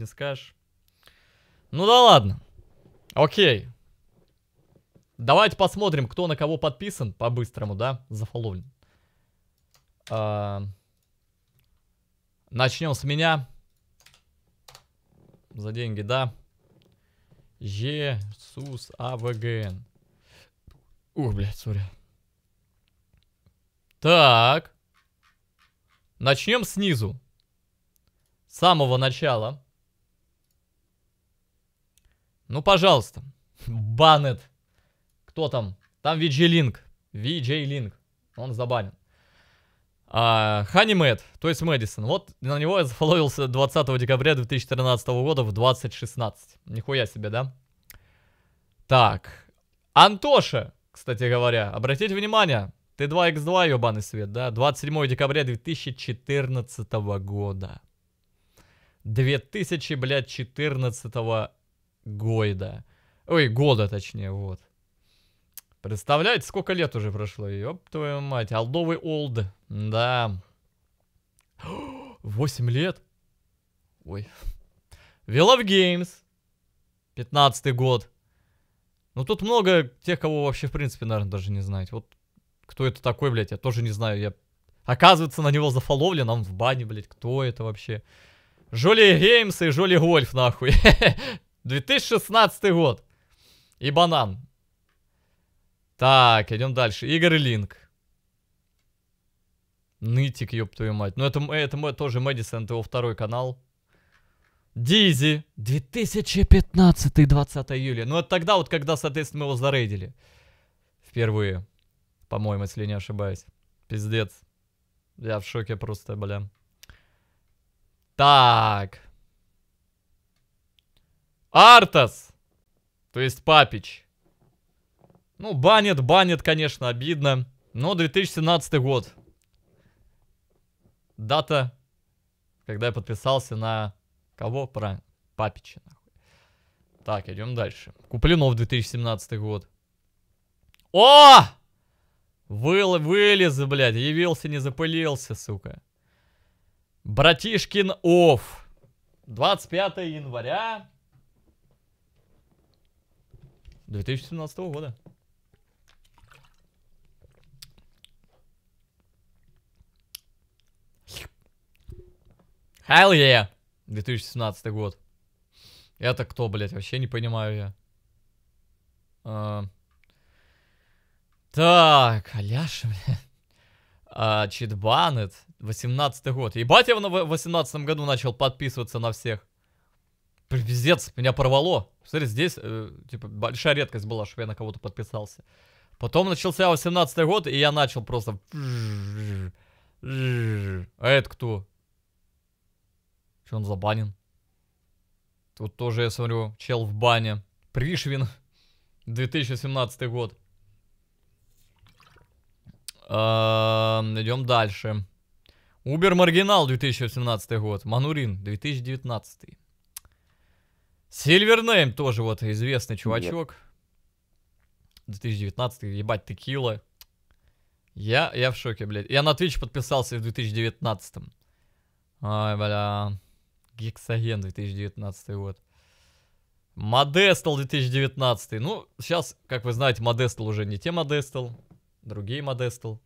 не скажешь. Ну да ладно. Окей. Давайте посмотрим, кто на кого подписан. По-быстрому, да? Зафоловлен. А... Начнем с меня. За деньги, да. Иисус АВГН. Ух, блядь, сори. Так. Начнем снизу. С самого начала. Ну, пожалуйста. Банет. Кто там? Там Виджилинг. Виджилинг. Он забанен. А, Хани то есть Мэдисон. Вот на него я зафоловился 20 декабря 2013 года в 2016. Нихуя себе, да? Так. Антоша, кстати говоря. Обратите внимание, ты 2x2, ебаный свет, да? 27 декабря 2014 года. 2014 блядь, Гойда. Ой, года точнее, вот. Представляете, сколько лет уже прошло? Ёб твою мать, алдовый олд. Да. 8 лет? Ой. Will Геймс, Games. 15 год. Ну тут много тех, кого вообще в принципе, наверное, даже не знать. Вот кто это такой, блядь, я тоже не знаю. Я... Оказывается, на него зафоловлен, он в бане, блядь, кто это вообще? Жоли Геймс и Жоли Гольф, нахуй. 2016 год. И банан. Так, идем дальше. Игорь Линк. Нытик, ёб твою мать. Ну, это, это мы тоже Мэдисон, это его второй канал. Дизи. 2015, 20 июля. Ну, это тогда вот, когда, соответственно, мы его зарейдили. Впервые. По-моему, если не ошибаюсь. Пиздец. Я в шоке просто, бля. Так. Артас! То есть Папич. Ну, банит, банит, конечно, обидно. Но 2017 год. Дата, когда я подписался на... Кого? Про Папича, нахуй. Так, идем дальше. Куплено в 2017 год. О! Выл, вылез, блядь. Явился, не запылился, сука. Братишкин Офф. 25 января 2017 года. Hell yeah! 2017 год. Это кто, блядь, вообще не понимаю я. А... Так, Аляша, блядь. А, Читбанет, 18 год. Ебать, я в 18 году начал подписываться на всех. Пиздец, меня порвало. Смотри, здесь, э, типа, большая редкость была, что я на кого-то подписался. Потом начался 18 год, и я начал просто... А это кто? Че он забанен? Тут тоже, я смотрю, чел в бане. Пришвин. 2017 год. А, эм, идем дальше. Убер Маргинал 2017 год. Манурин 2019. Сильвернейм тоже вот известный чувачок. Нет. 2019, ебать, текила. Я, я в шоке, блядь. Я на Twitch подписался в 2019. Ай, бля. Гексоген 2019, вот. Модестл 2019. Ну, сейчас, как вы знаете, Модестал уже не те Модестал, Другие Модестал.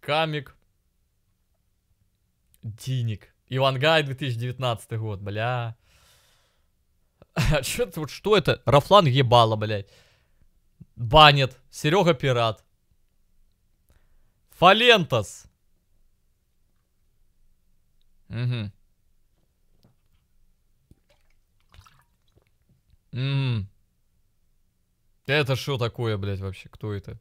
Камик. Диник. Ивангай 2019 год, бля. Чё, вот что это? Рафлан ебало, блядь. Банят. Серега пират. Фалентос. Угу. Угу. Это что такое, блядь, вообще? Кто это?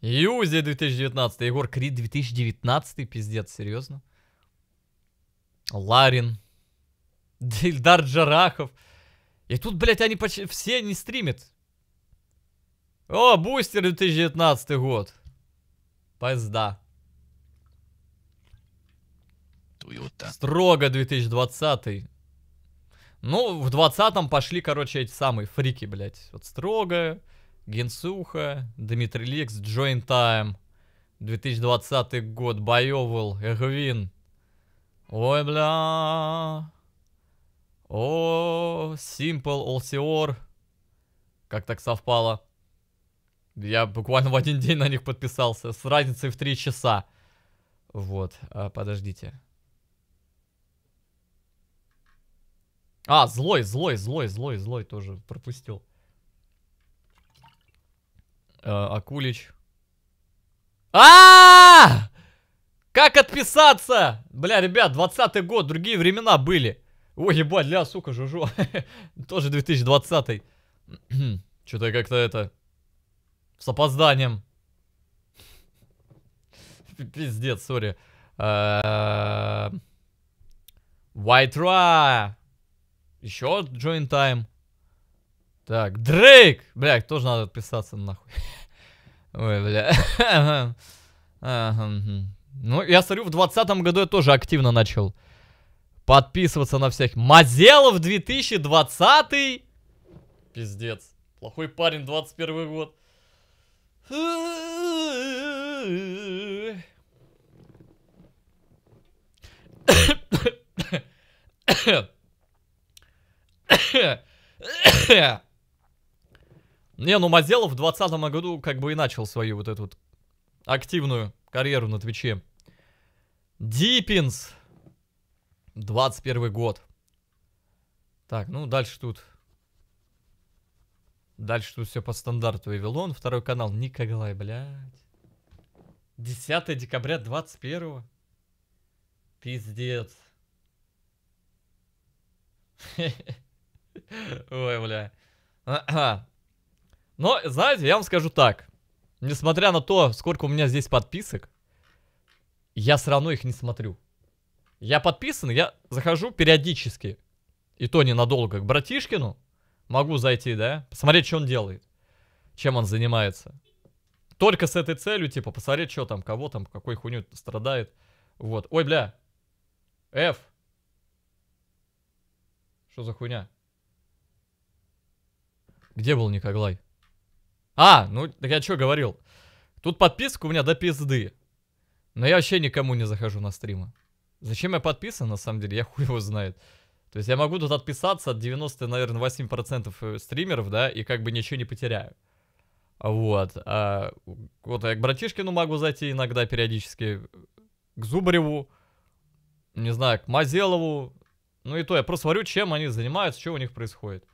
Юзи 2019, Егор Крид 2019, пиздец, серьезно? Ларин, Дильдар Джарахов. И тут, блядь, они почти все не стримят. О, бустер 2019 год. Поезда. Туюта. Строго 2020. Ну, в 20 пошли, короче, эти самые фрики, блядь. Вот строго, Генсуха, Дмитрий Ликс, Join Time. 2020 год, Байовал, Эгвин. Ой, бля. О, Simple, Олсиор. Как так совпало? Я буквально в один день на них подписался. С разницей в три часа. Вот, а, подождите. А, злой, злой, злой, злой, злой тоже пропустил. Э, Акулич. А! -а, -а! Как отписаться? Бля, ребят, 20 год, другие времена были. Ой, ебать, ля, сука, жужу. Тоже 2020. Что-то я как-то это... С опозданием. Пиздец, сори. White Ra. Еще join time. Так, Дрейк! Бля, тоже надо отписаться нахуй. Ой, бля. Ну, я смотрю, в 2020 году я тоже активно начал подписываться на всех. Мазелов 2020! Пиздец. Плохой парень, 21 год. Не, ну Мазелов в 2020 году как бы и начал свою вот эту вот активную карьеру на Твиче. Диппинс. 21 год. Так, ну дальше тут... Дальше тут все по стандарту. Вавилон, второй канал. Николай, блядь. 10 декабря 21 Пиздец. Ой, бля. Но, знаете, я вам скажу так несмотря на то, сколько у меня здесь подписок, я все равно их не смотрю. Я подписан, я захожу периодически, и то ненадолго, к братишкину. Могу зайти, да, посмотреть, что он делает, чем он занимается. Только с этой целью, типа, посмотреть, что там, кого там, какой хуйню страдает. Вот. Ой, бля. F. Что за хуйня? Где был Николай? А, ну так я что говорил? Тут подписка у меня до пизды. Но я вообще никому не захожу на стримы. Зачем я подписан, на самом деле, я хуй его знает. То есть я могу тут отписаться от 90, наверное, 8% э, стримеров, да, и как бы ничего не потеряю. Вот. А, вот я к братишкину могу зайти иногда периодически, к Зубареву, не знаю, к Мазелову. Ну и то, я просто смотрю, чем они занимаются, что у них происходит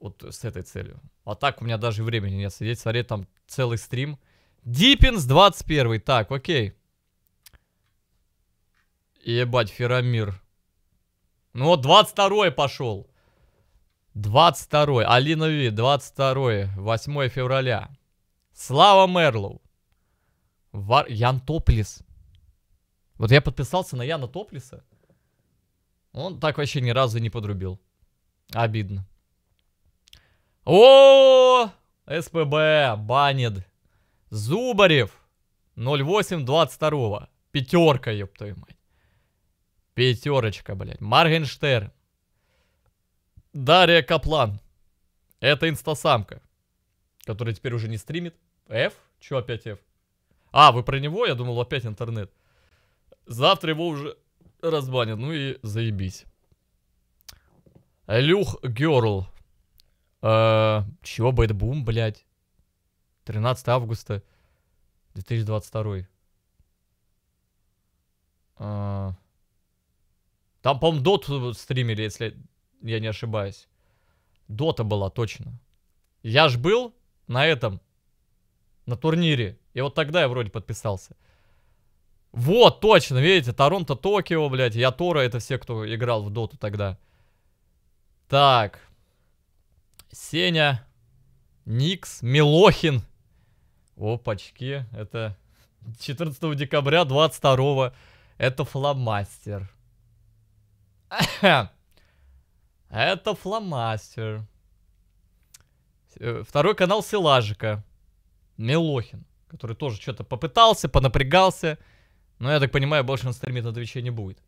вот с этой целью. А так у меня даже времени нет сидеть, смотреть там целый стрим. Диппинс 21, так, окей. Ебать, Ферамир. Ну вот 22 пошел. 22 Алина Ви, 22 8 февраля. Слава Мерлоу. Вар... Ян Топлис. Вот я подписался на Яна Топлиса. Он так вообще ни разу не подрубил. Обидно. О, СПБ банит. Зубарев 08-22. Пятерка, ёб твою мать. Пятерочка, блядь. Маргенштерн. Дарья Каплан. Это инстасамка, которая теперь уже не стримит. F? Чё опять F? А, вы про него? Я думал опять интернет. Завтра его уже разбанят. Ну и заебись. Люх Герл. Э, чего, Бэтбум, блядь? 13 августа 2022. Э, а, там, по-моему, доту стримили, если я не ошибаюсь. Дота была, точно. Я ж был на этом, на турнире. И вот тогда я вроде подписался. Вот, точно, видите, Торонто, Токио, блядь, Тора, это все, кто играл в доту тогда. Так, Сеня, Никс, Милохин. Опачки, это 14 декабря 22 Это фломастер. Это фломастер. Э, второй канал Силажика. Милохин, который тоже что-то попытался, понапрягался. Но я так понимаю, больше он стримить на Твиче не будет.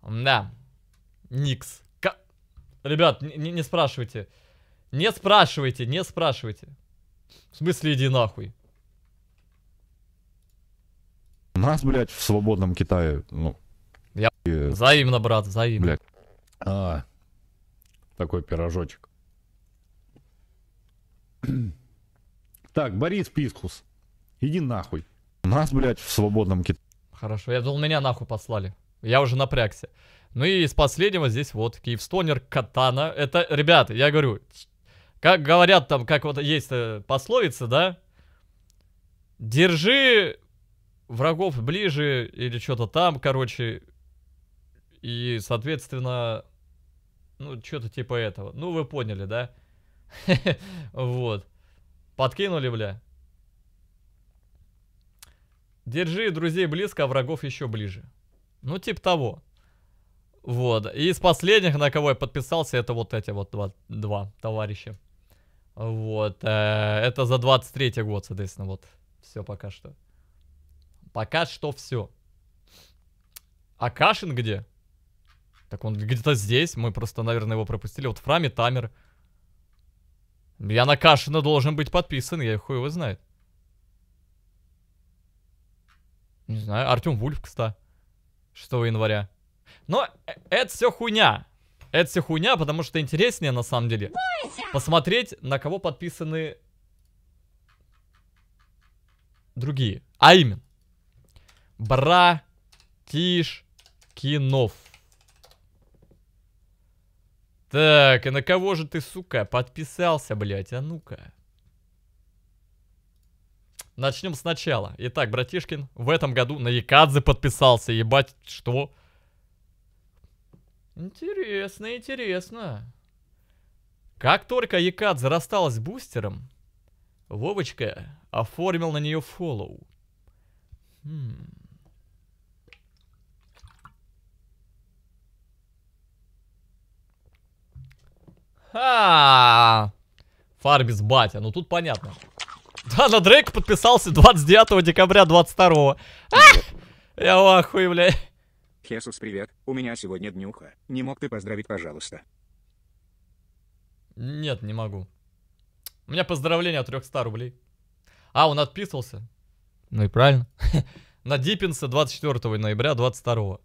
Да. Никс. Ребят, не, не спрашивайте. Не спрашивайте, не спрашивайте. В смысле, иди нахуй. Нас, блядь, в свободном Китае, ну... Я... И... Взаимно, брат, взаимно. Блядь. А, такой пирожочек. так, Борис Пискус, иди нахуй. Нас, блядь, в свободном Китае. Хорошо, я думал, меня нахуй послали. Я уже напрягся. Ну и из последнего здесь вот Киевстонер Катана. Это, ребята, я говорю, как говорят там, как вот есть э, пословица, да? Держи врагов ближе или что-то там, короче. И, соответственно, ну, что-то типа этого. Ну, вы поняли, да? Вот. Подкинули, бля. Держи друзей близко, а врагов еще ближе. Ну, типа того. Вот. И из последних, на кого я подписался, это вот эти вот два, два товарища. Вот. Э, это за 23 год, соответственно, вот. Все пока что. Пока что все. А Кашин где? Так он где-то здесь. Мы просто, наверное, его пропустили. Вот Фрами Тамер. Я на Кашина должен быть подписан. Я хуй его знает. Не знаю. Артем Вульф, кстати. 6 января. Но э, это все хуйня. Это все хуйня, потому что интереснее, на самом деле, посмотреть, на кого подписаны другие. А именно, Братишкинов. Так, и на кого же ты, сука, подписался, блядь? А ну-ка. Начнем сначала. Итак, братишкин в этом году на Якадзе подписался. Ебать, что? Интересно, интересно. Как только Якат зарасталась бустером, Вовочка оформил на нее фоллоу. Хм. Ха! Фарбис батя, ну тут понятно. Да, на Дрейк подписался 29 декабря 22 -го. А! Я в ахуе, блядь. Хесус, привет. У меня сегодня днюха. Не мог ты поздравить, пожалуйста? Нет, не могу. У меня поздравление от 300 рублей. А, он отписывался. Ну и правильно. На Диппинса 24 ноября 22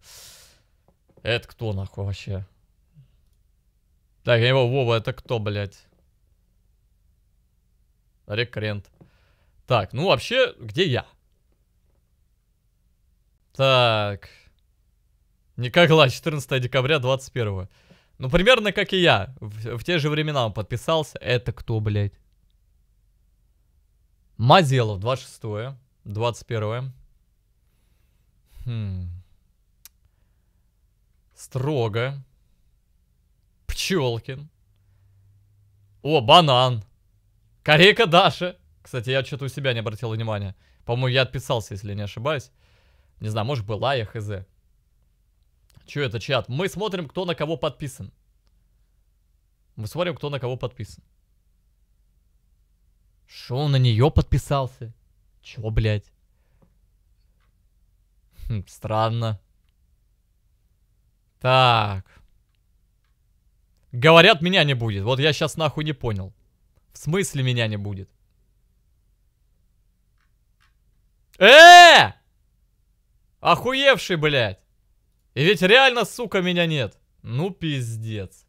Это кто нахуй вообще? Так, я его, Вова, это кто, блядь? Рекрент. Так, ну вообще, где я? Так... Не как ла, 14 декабря 21 Ну, примерно как и я. В, в те же времена он подписался. Это кто, блядь? Мазелов, 26 -е, 21 -е. Хм. Строго. Пчелкин. О, банан. Корейка Даша. Кстати, я что-то у себя не обратил внимания. По-моему, я отписался, если не ошибаюсь. Не знаю, может была я хз. Че это чат? Мы смотрим, кто на кого подписан. Мы смотрим, кто на кого подписан. Шо он на нее подписался? Чего, блядь? Хм, странно. Так. Говорят, меня не будет. Вот я сейчас нахуй не понял. В смысле меня не будет? Э! Охуевший, блядь. И ведь реально, сука, меня нет. Ну, пиздец.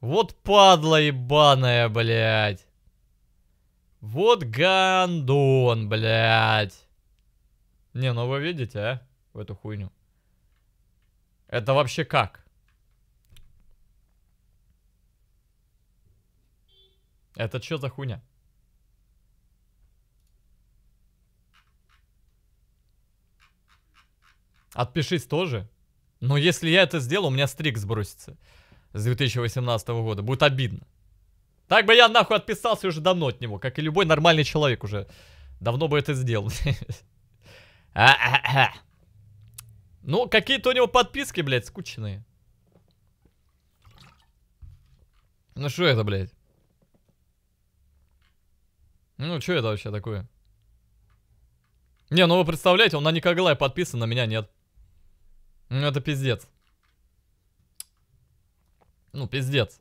Вот падла ебаная, блядь. Вот гандон, блядь. Не, ну вы видите, а? В эту хуйню. Это вообще как? Это что за хуйня? Отпишись тоже. Но если я это сделаю, у меня стрик сбросится. С 2018 года. Будет обидно. Так бы я нахуй отписался уже давно от него. Как и любой нормальный человек уже. Давно бы это сделал. Ну, какие-то у него подписки, блядь, скучные. Ну, что это, блядь? Ну, что это вообще такое? Не, ну вы представляете, он на Николая подписан, на меня нет. Ну это пиздец. Ну, пиздец.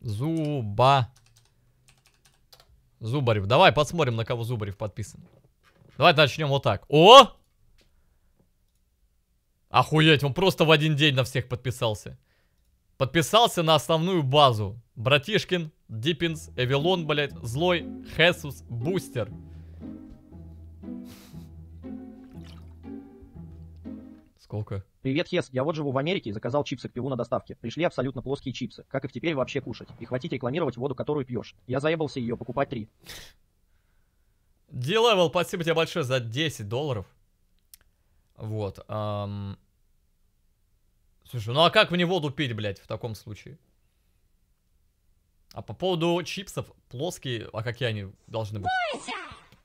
Зуба. Зубарев. Давай посмотрим, на кого Зубарев подписан. Давай начнем вот так. О! Охуеть, он просто в один день на всех подписался. Подписался на основную базу. Братишкин, Диппинс, Эвилон, блядь, Злой, Хесус, Бустер. Сколько? Привет, Хес, я вот живу в Америке и заказал чипсы к пиву на доставке. Пришли абсолютно плоские чипсы. Как их теперь вообще кушать? И хватит рекламировать воду, которую пьешь. Я заебался ее покупать три. d спасибо тебе большое за 10 долларов. Вот. Эм... Слушай, ну а как мне воду пить, блядь, в таком случае? А по поводу чипсов, плоские, а какие они должны быть?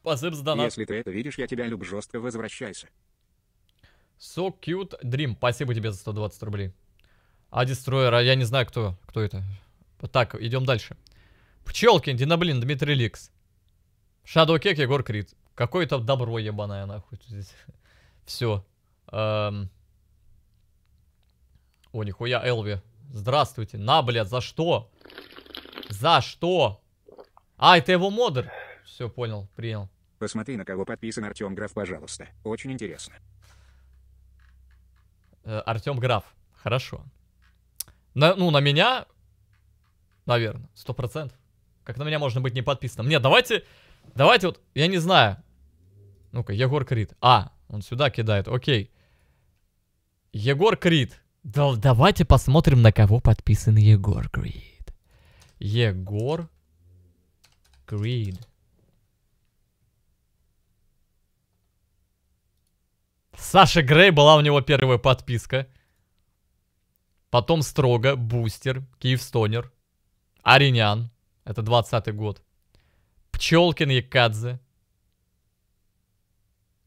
Спасибо за Если ты это видишь, я тебя люблю, жестко возвращайся. So Cute Dream. Спасибо тебе за 120 рублей. А Дестройер, а я не знаю, кто, кто это. Так, идем дальше. Пчелкин, Динаблин, Дмитрий Ликс. Shadow Кек, Егор Крид. Какое-то добро ебаное, нахуй. Здесь. Все. Эм... О, нихуя, Элви. Здравствуйте. На, блядь, за что? За что? А, это его модер. Все, понял, принял. Посмотри, на кого подписан Артем Граф, пожалуйста. Очень интересно. Э, Артем Граф. Хорошо. На, ну, на меня, наверное, сто процентов. Как на меня можно быть не подписанным? Нет, давайте, давайте вот, я не знаю. Ну-ка, Егор Крид. А, он сюда кидает, окей. Егор Крид. Да, давайте посмотрим, на кого подписан Егор Крид. Егор Крид. Саша Грей была у него первая подписка. Потом Строго, Бустер, Киевстонер, Аринян. Это 20 год. Пчелкин Якадзе.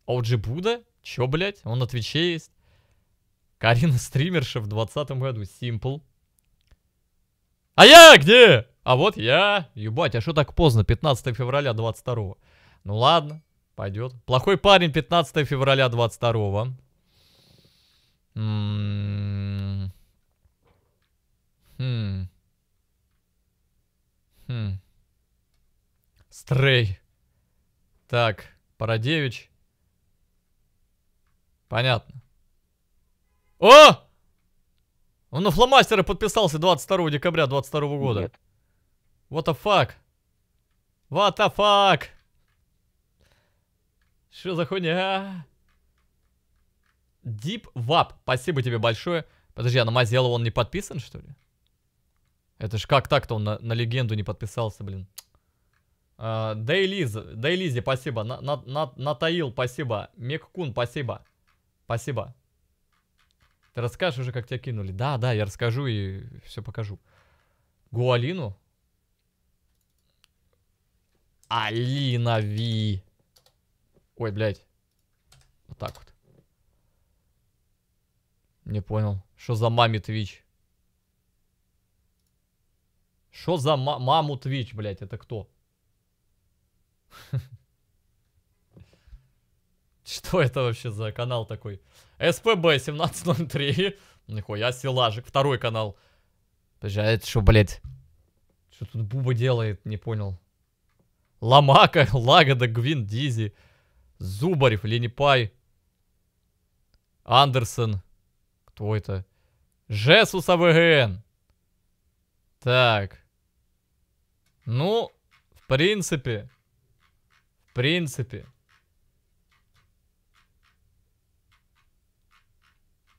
Оджи а Буда? Чё, блядь? Он на Твиче есть. Карина стримерша в 20 году. Симпл. А я где? А вот я. Ебать, а что так поздно? 15 февраля 22 -го. Ну ладно. Пойдет. Плохой парень 15 февраля 22 м-м-м. хм. хм. Стрей. Так, Парадевич. Понятно. О! Он на фломастеры подписался 22 декабря 22 года. Нет. What the fuck? What the fuck? Что за хуйня? Deep а? Vap, спасибо тебе большое. Подожди, а на Мазела он не подписан, что ли? Это ж как так-то он на, на легенду не подписался, блин. А, Дейлиз, Дейлизи, спасибо. На, на, на, Натаил, спасибо. Меккун, спасибо. Спасибо. Ты расскажешь уже, как тебя кинули? Да, да, я расскажу и все покажу. Гуалину? Алина Ви. Ой, блядь. Вот так вот. Не понял. Что за маме Твич? Что за ма маму Твич, блядь? Это кто? Что это вообще за канал такой? СПБ 1703. Нихуя силажик. Второй канал. Подожди, а это что, блядь? Что тут Буба делает? Не понял. Ламака, Лагода, Гвин, Дизи. Зубарев, Ленипай. Андерсон. Кто это? Жесус АВГН. Так. Ну, в принципе. В принципе.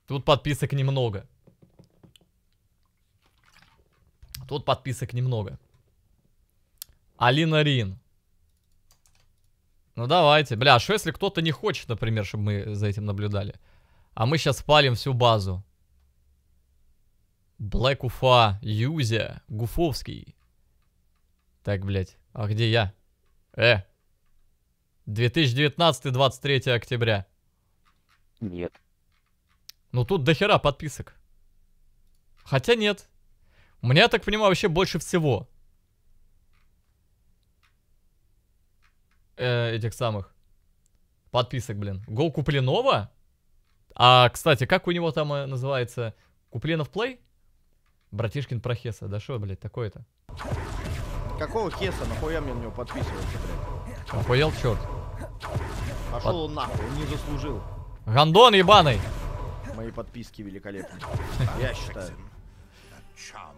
Тут подписок немного. Тут подписок немного. Алина Рин. Ну давайте. Бля, а что если кто-то не хочет, например, чтобы мы за этим наблюдали? А мы сейчас спалим всю базу. Блэк Уфа, Юзя, Гуфовский. Так, блядь, а где я? Э, 2019-23 октября. Нет. Ну тут дохера подписок. Хотя нет. У меня, я так понимаю, вообще больше всего. э, этих самых подписок, блин. Гол Купленова? А, кстати, как у него там э, называется? Купленов плей? Братишкин про Хеса. Да что, блядь, такое-то? Какого Хеса? Нахуя мне на него подписываться, блядь? Охуел, черт. Пошел Под... он нахуй, не заслужил. Гандон ебаный! Мои подписки великолепны. Я считаю.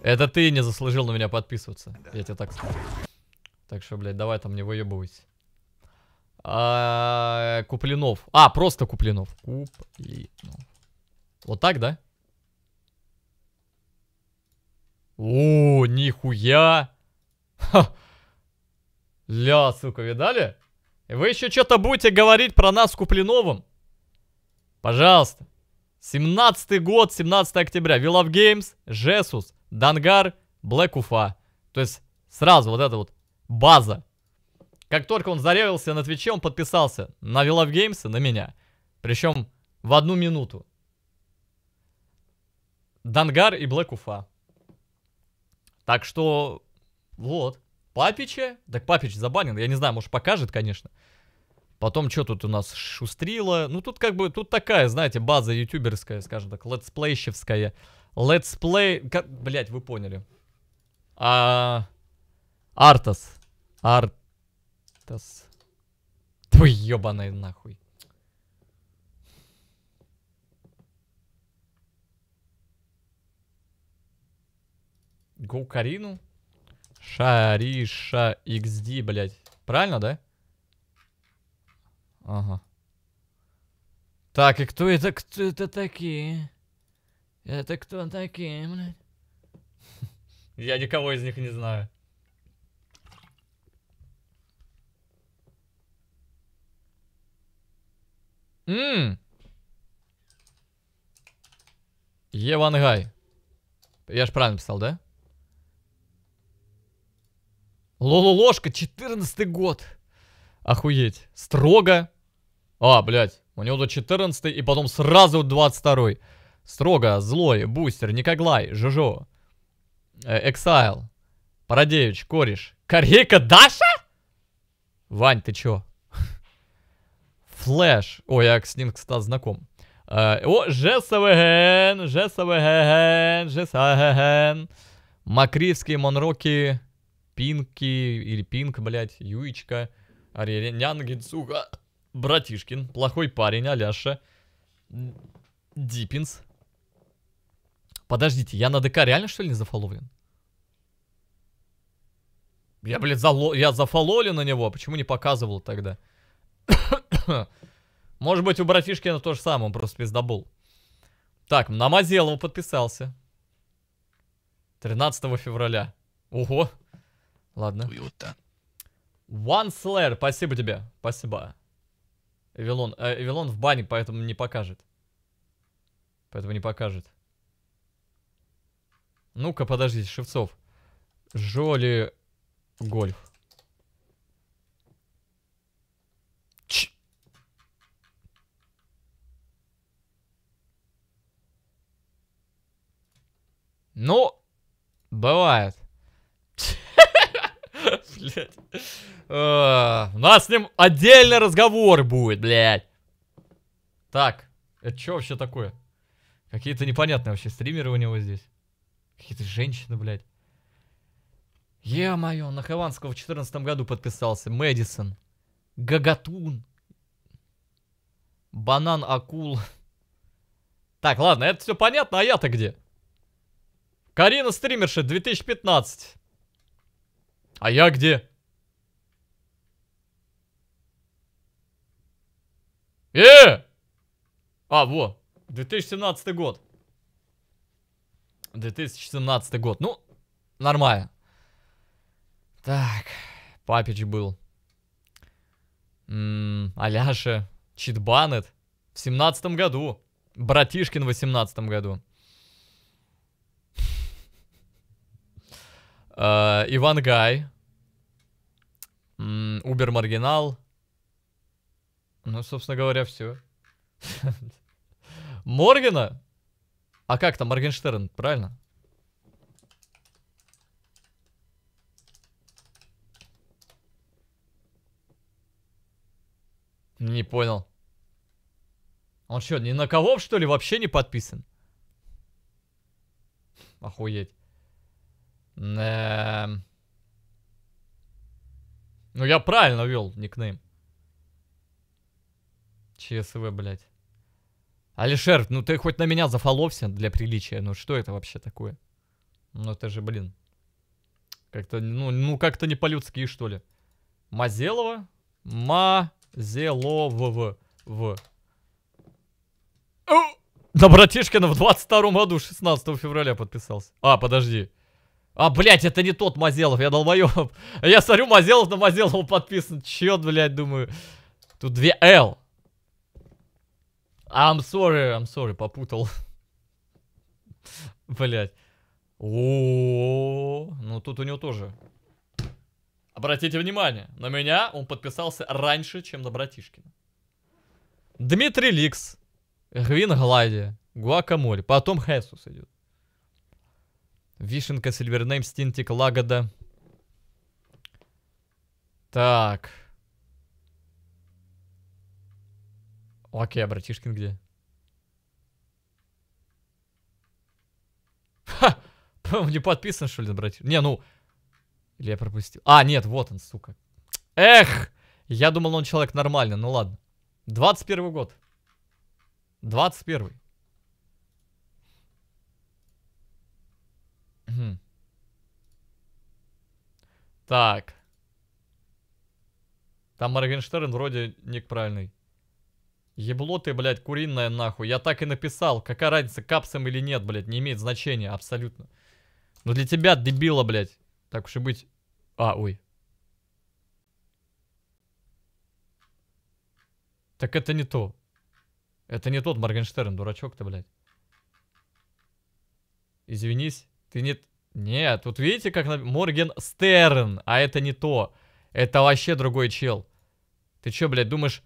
Это ты не заслужил на меня подписываться. Я тебе так скажу. Так что, блядь, давай там не выебывайся. А, Куплинов. А, просто Куплинов. Куплинов. Вот так, да? О, нихуя! Ха. Ля, сука, видали? Вы еще что-то будете говорить про нас с Куплиновым? Пожалуйста. 17 год, 17 октября. Вилов Геймс, Жесус, Дангар, Блэк Уфа. То есть сразу вот это вот база. Как только он заревился на Твиче, он подписался на Вилов Геймса, на меня. Причем в одну минуту. Дангар и Блэк Уфа. Так что, вот. Папича? Так Папич забанен. Я не знаю, может покажет, конечно. Потом, что тут у нас шустрило? Ну, тут как бы, тут такая, знаете, база ютуберская, скажем так, летсплейщевская. Летсплей... Как... Блять, вы поняли. А... Артас. Арт... Тас. Твой ебаный нахуй. Гоу Карину? Шариша XD, блядь. Правильно, да? Ага. Так, и кто это? Кто это такие? Это кто такие, блядь? Я никого из них не знаю. Ммм. Евангай. Я ж правильно писал, да? Лололошка, 14 год. Охуеть. Строго. А, блядь. У него до 14 и потом сразу 22 -й. Строго, злой, бустер, Никоглай, Жожо. Э, Эксайл. Парадевич, кореш. Корейка Даша? Вань, ты чё? Флэш. О, я с ним, кстати, знаком. Э, о, Жесавеген, Жесавеген, Жесавеген. Макривский, Монроки, Пинки, или Пинк, блядь, Юичка, Ариринян, Гидзуга, Братишкин, Плохой парень, Аляша, Дипинс. Подождите, я на ДК реально, что ли, не зафоловлен? Я, блядь, зало... я зафололил на него, а почему не показывал тогда? Может быть, у братишкина то же самое, он просто пиздобул. Так, на Мазелову подписался. 13 февраля. Ого. Ладно. Уютно. One Slayer, спасибо тебе. Спасибо. Эвилон. Э, Эвилон в бане, поэтому не покажет. Поэтому не покажет. Ну-ка, подождите, Шевцов. Жоли Гольф. Ну, бывает. Блять. Э, у нас с ним отдельный разговор будет, блядь. Так, это что вообще такое? Какие-то непонятные вообще стримеры у него здесь. Какие-то женщины, блядь. Е-мое, на Хованского в 14 году подписался. Мэдисон. Гагатун. Банан акул. Так, ладно, это все понятно, а я-то где? Карина стримерша 2015. А я где? Э! А, во. 2017 год. 2017 год. Ну, нормально. Так. Папич был. М м-м, -м, Аляша. Читбанет. В семнадцатом году. Братишкин в восемнадцатом году. э, Иван Гай, Убер Маргинал. Ну, собственно говоря, все. Моргана? А как там, Моргенштерн, правильно? Не понял. Он что, ни на кого, что ли, вообще не подписан? Охуеть. Эм. Ну я правильно вел никнейм. ЧСВ, блядь. Алишер, ну ты хоть на меня зафоловся для приличия. Ну что это вообще такое? Ну это же, блин. Как-то, ну, ну как-то не по-людски, что ли. Мазелова? Мазелова. В. На братишкина в 22 году, 16 февраля подписался. А, подожди. А, блядь, это не тот Мазелов, я долбоёб. Я смотрю, Мазелов на Мазелова подписан. Чё, блядь, думаю. Тут две L. А, I'm sorry, I'm sorry, попутал. Блядь. О, ну тут у него тоже. Обратите внимание, на меня он подписался раньше, чем на братишкина. Дмитрий Ликс, Гвин Глади, Гуакамоль, потом Хесус идет. Вишенка, Сильвернейм, Стинтик, Лагода. Так. Окей, а братишкин где? Ха! Не подписан, что ли, на братишкин? Не, ну... Или я пропустил? А, нет, вот он, сука. Эх! Я думал, он человек нормальный. ну ладно. 21 год. 21. Так. Там Моргенштерн вроде ник правильный. Ебло ты, блядь, куриная нахуй. Я так и написал. Какая разница, капсом или нет, блядь, не имеет значения абсолютно. Но для тебя, дебила, блядь. Так уж и быть. А, ой. Так это не то. Это не тот Моргенштерн, дурачок ты, блядь. Извинись. Ты нет. Нет, вот видите, как на... Морген Стерн, а это не то. Это вообще другой чел. Ты чё, блядь, думаешь...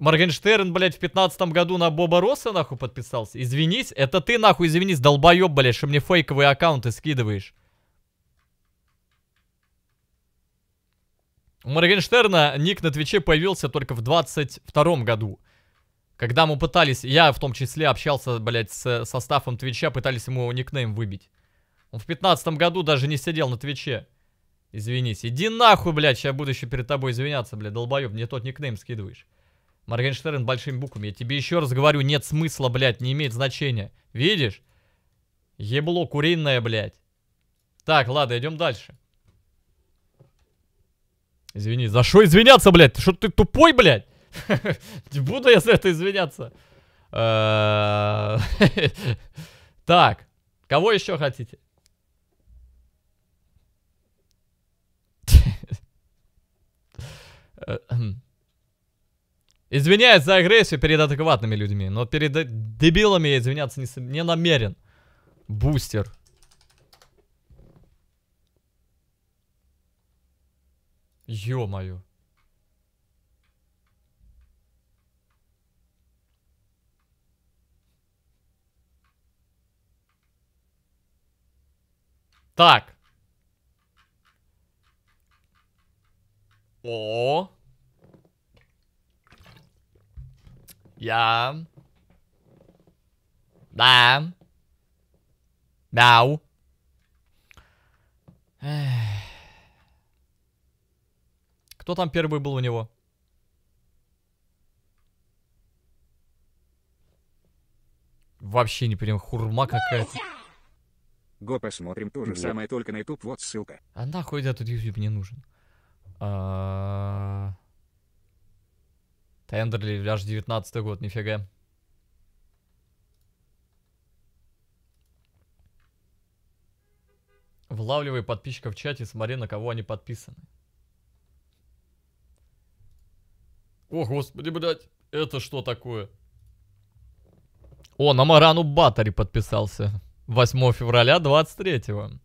Моргенштерн, блядь, в пятнадцатом году на Боба Росса, нахуй, подписался? Извинись, это ты, нахуй, извинись, долбоёб, блядь, что мне фейковые аккаунты скидываешь. У Моргенштерна ник на Твиче появился только в двадцать втором году. Когда мы пытались, я в том числе общался, блядь, с составом Твича, пытались ему никнейм выбить. Он в пятнадцатом году даже не сидел на Твиче. Извинись. Иди нахуй, блядь, сейчас буду еще перед тобой извиняться, блядь, долбоеб. Мне тот никнейм скидываешь. Моргенштерн большими буквами. Я тебе еще раз говорю, нет смысла, блядь, не имеет значения. Видишь? Ебло куриное, блядь. Так, ладно, идем дальше. Извини, за что извиняться, блядь? Что ты тупой, блядь? буду я за это извиняться. Так, кого еще хотите? Э, извиняюсь за агрессию перед адекватными людьми, но перед э, дебилами я извиняться не, не намерен. Бустер. Ё-моё. Так. О. Я. Да. Мяу. Кто там первый был у него? Вообще не понимаю, хурма какая-то. Го посмотрим то же Нет. самое, только на YouTube, вот ссылка. А нахуй да тут YouTube не нужен. А, Тендерли, аж 19 год, нифига. Влавливай подписчиков в чате, смотри, на кого они подписаны. О, господи, блядь, это что такое? О, на Марану Батари подписался. 8 февраля 23 -го.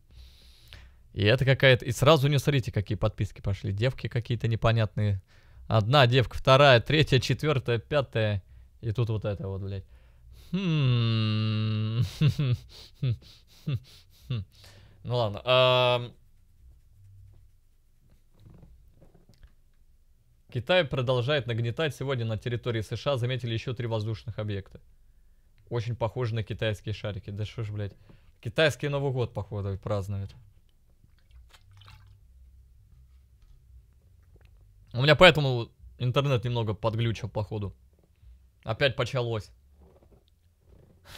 И это какая-то... И сразу не смотрите, какие подписки пошли. Девки какие-то непонятные. Одна девка, вторая, третья, четвертая, пятая. И тут вот это вот, блядь. Хм. Ну ладно. Китай продолжает нагнетать. Сегодня на территории США заметили еще три воздушных объекта. Очень похожи на китайские шарики. Да что ж, блядь. Китайский Новый год, походу, празднуют. У меня поэтому интернет немного подглючил, походу. Опять почалось.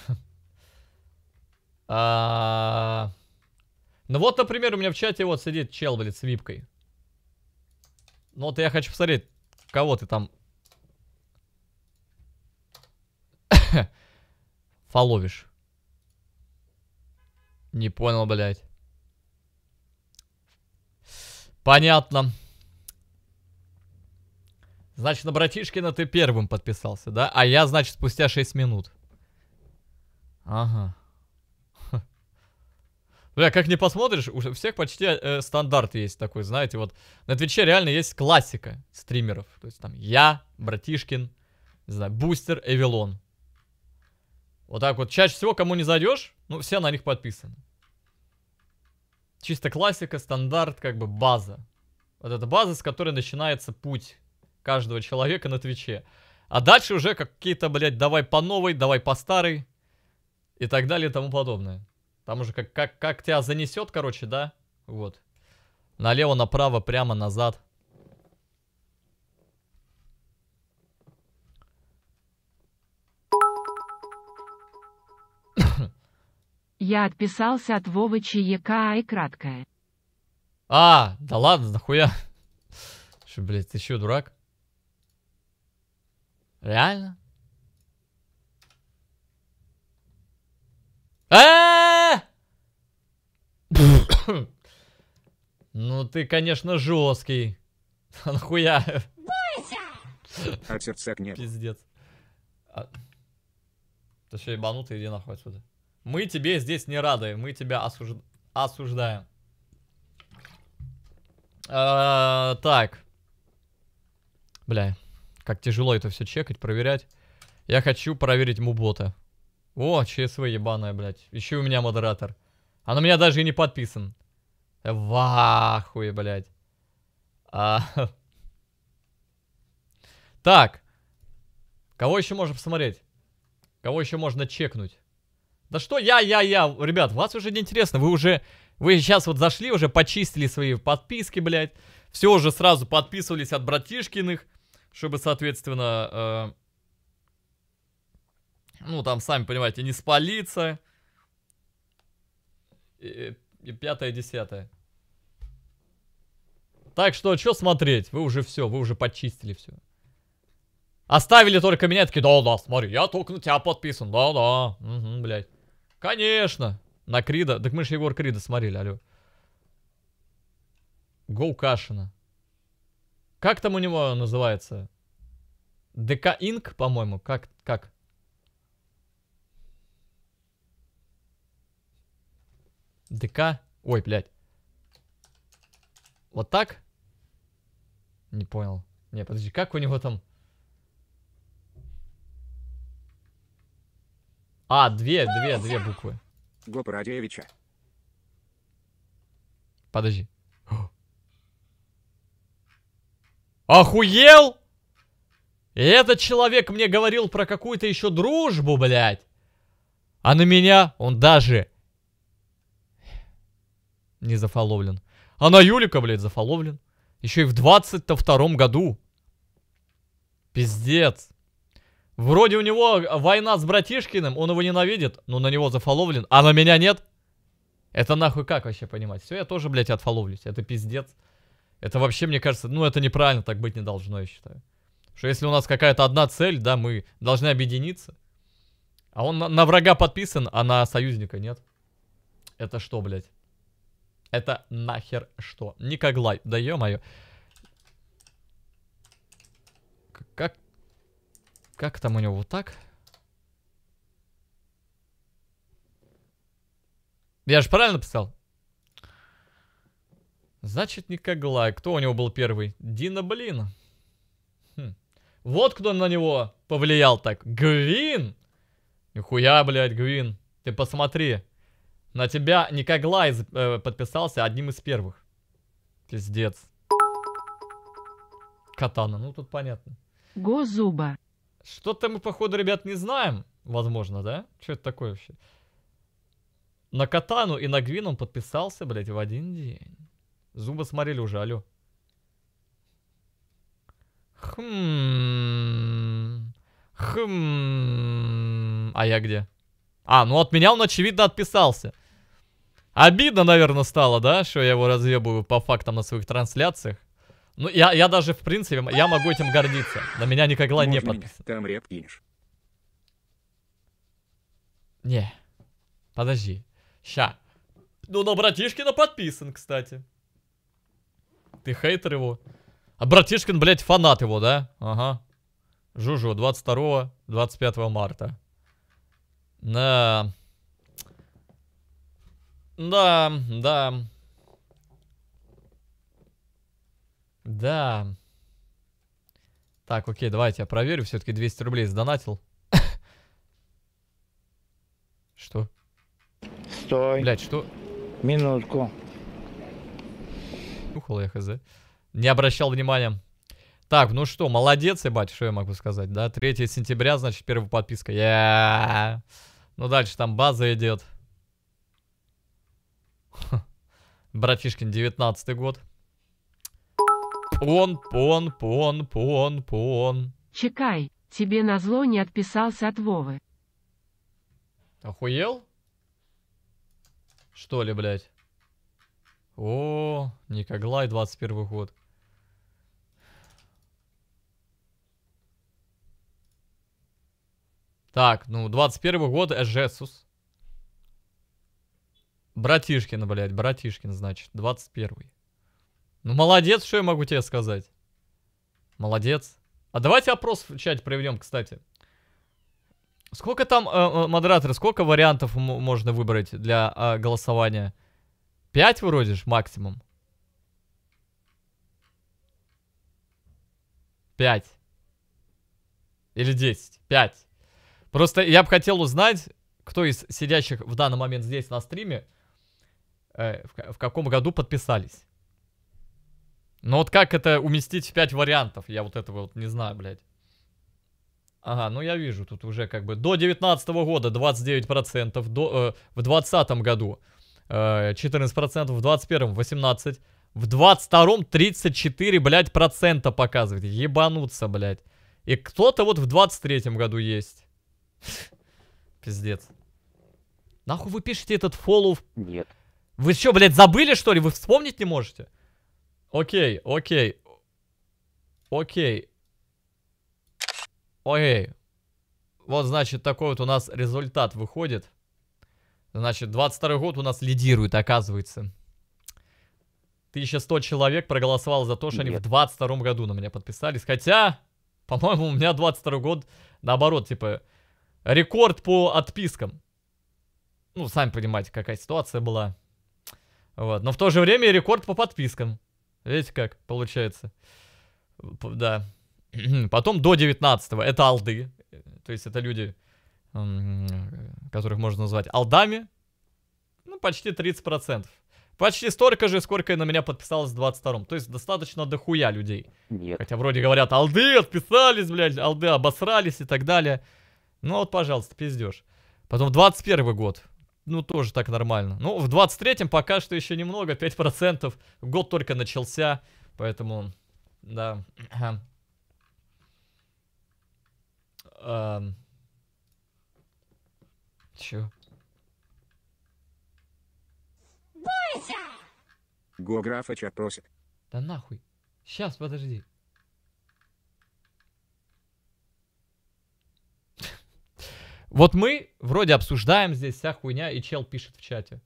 А, ну вот, например, у меня в чате вот сидит чел, блядь, с випкой. Ну вот я хочу посмотреть, кого ты там... Фоловишь. Не понял, блядь. Понятно. Значит, на братишкина ты первым подписался, да? А я, значит, спустя 6 минут. Ага. Бля, ну, как не посмотришь, у всех почти э, стандарт есть такой, знаете, вот на Твиче реально есть классика стримеров. То есть там я, Братишкин, не знаю, Бустер, Эвилон. Вот так вот. Чаще всего, кому не зайдешь, ну, все на них подписаны. Чисто классика, стандарт, как бы база. Вот это база, с которой начинается путь каждого человека на Твиче. А дальше уже какие-то, блядь, давай по новой, давай по старой и так далее и тому подобное. Там уже как, как, как тебя занесет, короче, да? Вот. Налево, направо, прямо, назад. Я отписался от Вовы Чаека и краткое. А, да ладно, нахуя? Что, блядь, ты еще дурак? Реально? Ну ты, конечно, жесткий. А нахуя? А сердца к небу. Пиздец. А, ты что, ебанутый, иди нахуй отсюда. Мы тебе здесь не рады, мы тебя осуждаем. так. Бля. Как тяжело это все чекать, проверять. Я хочу проверить мубота. О, ЧСВ ебаная, блядь. Еще у меня модератор. А на меня даже и не подписан. Вахуй, блядь. А... Так. Кого еще можно посмотреть? Кого еще можно чекнуть? Да что я, я, я. Ребят, вас уже не интересно. Вы уже... Вы сейчас вот зашли, уже почистили свои подписки, блядь. Все уже сразу подписывались от братишкиных чтобы, соответственно, э, ну, там, сами понимаете, не спалиться. И, и пятое, десятое. Так что, что смотреть? Вы уже все, вы уже почистили все. Оставили только меня, такие, да-да, смотри, я только на тебя подписан, да-да, угу, блядь. Конечно, на Крида, так мы же Егор Крида смотрели, алло. Гоу Кашина. Как там у него называется? ДК Инк, по-моему. Как? Как? ДК. Ой, блядь. Вот так? Не понял. Не, подожди, как у него там? А, две, две, две буквы. Гопрадевича. Подожди. Охуел? И этот человек мне говорил про какую-то еще дружбу, блядь. А на меня он даже не зафоловлен. А на Юлика, блядь, зафоловлен. Еще и в 22-м году. Пиздец. Вроде у него война с братишкиным, он его ненавидит, но на него зафоловлен, а на меня нет. Это нахуй как вообще понимать? Все, я тоже, блядь, отфоловлюсь. Это пиздец. Это вообще, мне кажется, ну это неправильно, так быть не должно, я считаю. Что если у нас какая-то одна цель, да, мы должны объединиться. А он на, на врага подписан, а на союзника нет. Это что, блядь? Это нахер что? Никоглай, да ё-моё. Как... Как там у него, вот так? Я же правильно писал? Значит, не Коглай. Кто у него был первый? Дина, блин. Хм. Вот кто на него повлиял так. Гвин! Нихуя, блядь, Гвин. Ты посмотри. На тебя Никоглай э, подписался а одним из первых. Пиздец. Катана, ну тут понятно. Гозуба. Что-то мы, походу, ребят, не знаем. Возможно, да? Что это такое вообще? На Катану и на Гвин он подписался, блядь, в один день. Зубы смотрели уже, алло. Хм. Хм. А я где? А, ну от меня он, очевидно, отписался. Обидно, наверное, стало, да, что я его разъебываю по фактам на своих трансляциях. Ну, я, я даже, в принципе, я могу этим гордиться. На меня никогда не подписано. Там реп кинешь. Не, подожди. Ща. Ну, на братишкина подписан, кстати. Ты хейтер его? А братишкин, блядь, фанат его, да? Ага. Жужу, 22-25 марта. Да. Да, да. Да. Так, окей, давайте я проверю. Все-таки 200 рублей сдонатил. Что? Стой. Блять, что? Минутку нюхал, я хз. Не обращал внимания. Так, ну что, молодец, ебать, что я могу сказать, да? 3 сентября, значит, первая подписка. Я. Ну дальше там база идет. Братишкин, 19 год. Пон, пон, пон, пон, пон. Чекай, тебе на зло не отписался от Вовы. Охуел? Что ли, блядь? О, Никоглай, 21 год. Так, ну, 21 год, Эжесус. Братишкин, блядь, братишкин, значит, 21 -й. Ну, молодец, что я могу тебе сказать. Молодец. А давайте опрос в чате проведем, кстати. Сколько там, э, э модератор, сколько вариантов можно выбрать для э, голосования? 5 вроде же максимум. 5. Или 10. 5. Просто я бы хотел узнать, кто из сидящих в данный момент здесь на стриме, э, в, в каком году подписались. Но ну вот как это уместить в 5 вариантов? Я вот этого вот не знаю, блядь. Ага, ну я вижу, тут уже как бы до 19 года 29%, до, э, в 20 году 14%, э, в 21-м 18%, в 22-м 34, блядь, процента показывает. Ебануться, блядь. И кто-то вот в 23-м году есть. Пиздец. Нахуй вы пишете этот фоллоу? Нет. Вы что, блядь, забыли, что ли? Вы вспомнить не можете? Окей, окей. Окей. Окей. Вот, значит, такой вот у нас результат выходит. Значит, 22 год у нас лидирует, оказывается. 1100 человек проголосовало за то, что Нет. они в 22 году на меня подписались. Хотя, по-моему, у меня 22 год, наоборот, типа, рекорд по отпискам. Ну, сами понимаете, какая ситуация была. Вот. Но в то же время и рекорд по подпискам. Видите, как получается? Да. Потом до 19-го. Это алды. То есть это люди, которых можно назвать алдами, ну, почти 30%. Почти столько же, сколько на меня подписалось в 22-м. То есть достаточно дохуя людей. Нет. Хотя вроде говорят, алды отписались, блядь, алды обосрались и так далее. Ну вот, пожалуйста, пиздешь. Потом 21 год. Ну, тоже так нормально. Ну, в 23-м пока что еще немного, 5%. Год только начался, поэтому, да. Эм. Чё? Бойся! Гографыча просит. Да нахуй. Сейчас, подожди. Вот мы вроде обсуждаем здесь вся хуйня, и чел пишет в чате.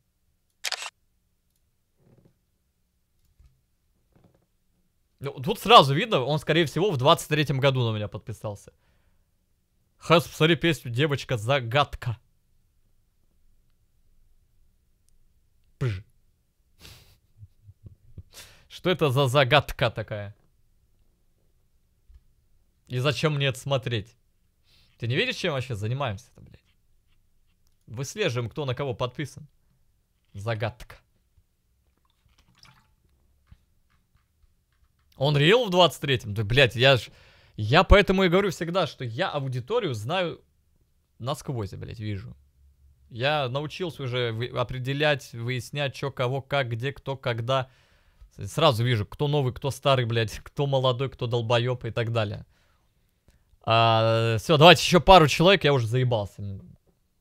Ну, тут сразу видно, он, скорее всего, в 23-м году на меня подписался. Хэс, посмотри песню «Девочка-загадка». Пж. Что это за загадка такая? И зачем мне это смотреть? Ты не видишь, чем вообще занимаемся-то, блядь? Выслеживаем, кто на кого подписан. Загадка. Он рил в 23-м? Да, блядь, я ж... Я поэтому и говорю всегда, что я аудиторию знаю насквозь, блядь, вижу. Я научился уже определять, выяснять, что, кого, как, где, кто, когда. Сразу вижу, кто новый, кто старый, блядь, кто молодой, кто долбоеб и так далее. А, все, давайте еще пару человек, я уже заебался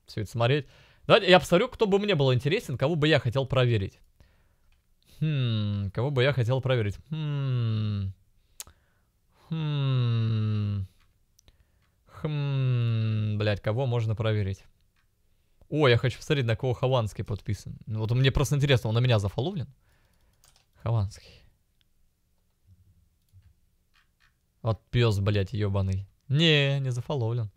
все это смотреть. Давайте я посмотрю, кто бы мне был интересен, кого бы я хотел проверить. Хм, кого бы я хотел проверить? Хм. Хм. Хм, блядь, кого можно проверить? О, я хочу посмотреть, на кого Хованский подписан. Ну, вот мне просто интересно, он на меня зафоловлен? Хованский. Вот пес, блядь, ебаный. Не, не зафоловлен.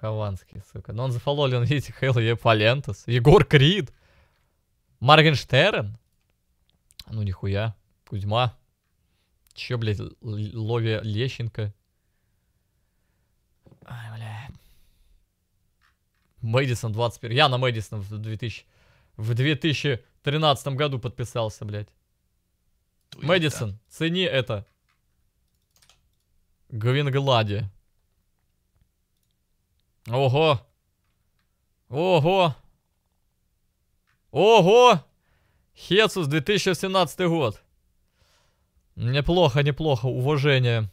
Хованский, сука. Но ну, он зафоловлен, видите, Хейл Епалентос. Егор Крид. Маргенштерн. Ну, нихуя. Кузьма. Че, блядь, Лови Лещенко. Ай, блядь. Мэдисон 21. Я на Мэдисон в, 2000, в 2013 году подписался, блядь. Мэдисон, цени это. Гвинглади. Ого. Ого. Ого. Хесус, 2017 год. Неплохо, неплохо, уважение.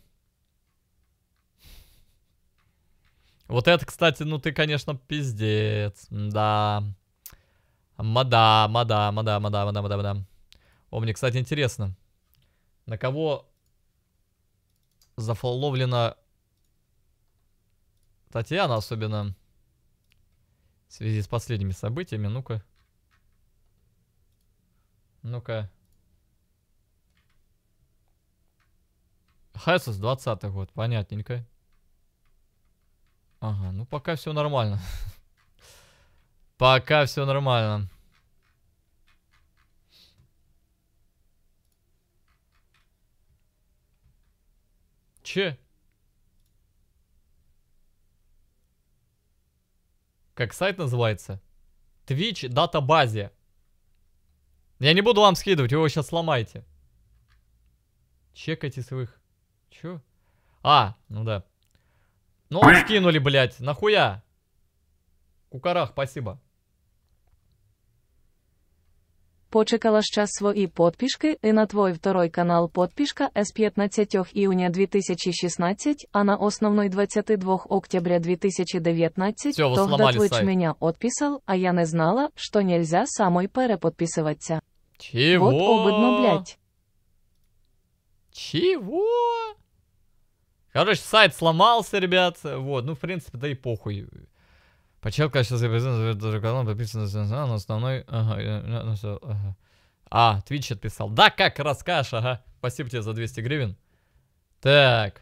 Вот это, кстати, ну ты, конечно, пиздец. Да. Мада, мада, мада, мада, мада, мада, мада. О, мне, кстати, интересно. На кого зафоловлена Татьяна особенно в связи с последними событиями. Ну-ка. Ну-ка. Хайсус, 20 год, понятненько. Ага, ну пока все нормально. Пока все нормально. Че? Как сайт называется? Twitch датабазе. Я не буду вам скидывать, вы его сейчас сломаете. Чекайте своих. Че? А, ну да. Ну, скинули, блядь, нахуя? Кукарах, спасибо. Почекала щас свої подпішки и на твой второй канал подписка с 15 іюня 2016, а на основной 22 октября 2019, Всё, вы тогда Twitch сайт. меня отписал, а я не знала, что нельзя самой переподписываться. Вот Чего? обидно, блядь. Чего? Короче, сайт сломался, ребят. Вот, ну, в принципе, да и похуй. Почел качество записан, канал подписан на основной... Ага, ага. А, Твич отписал. Да, как расскажешь, ага. Спасибо тебе за 200 гривен. Так.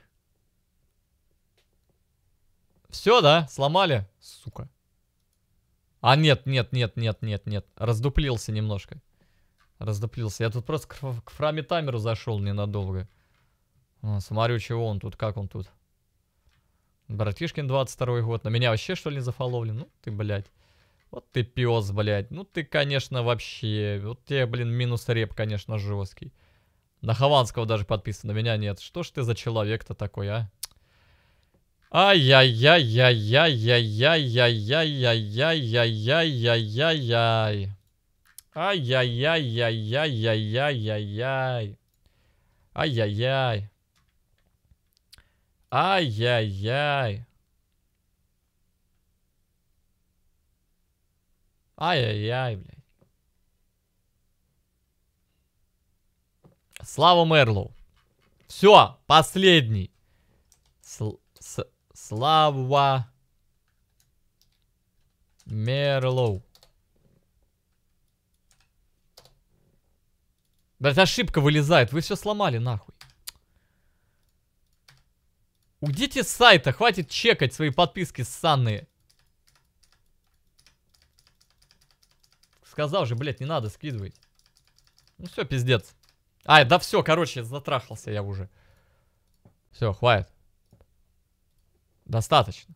Все, да? Сломали? Сука. А, нет, нет, нет, нет, нет, нет. Раздуплился немножко. Раздуплился. Я тут просто к, к фрами-таймеру зашел ненадолго. Смотрю, чего он тут, как он тут. Братишкин 22 год. На меня вообще что ли зафоловлен? Ну ты, блядь. Вот ты пес, блядь. Ну ты, конечно, вообще. Вот тебе, блин, минус реп, конечно, жесткий. На Хованского даже подписан, на меня нет. Что ж ты за человек-то такой, а? Ай-яй-яй-яй-яй-яй-яй-яй-яй-яй-яй-яй-яй. Ай-яй-яй-яй-яй-яй-яй-яй. Ай-яй-яй. Ай-яй-яй. Ай-яй-яй, блядь. Слава Мерлоу. Все, последний. Сл Слава Мерлоу. Блять, ошибка вылезает. Вы все сломали, нахуй. Уйдите с сайта, хватит чекать свои подписки ссанные. Сказал же, блядь, не надо, скидывать. Ну все, пиздец. Ай, да все, короче, затрахался я уже. Все, хватит. Достаточно.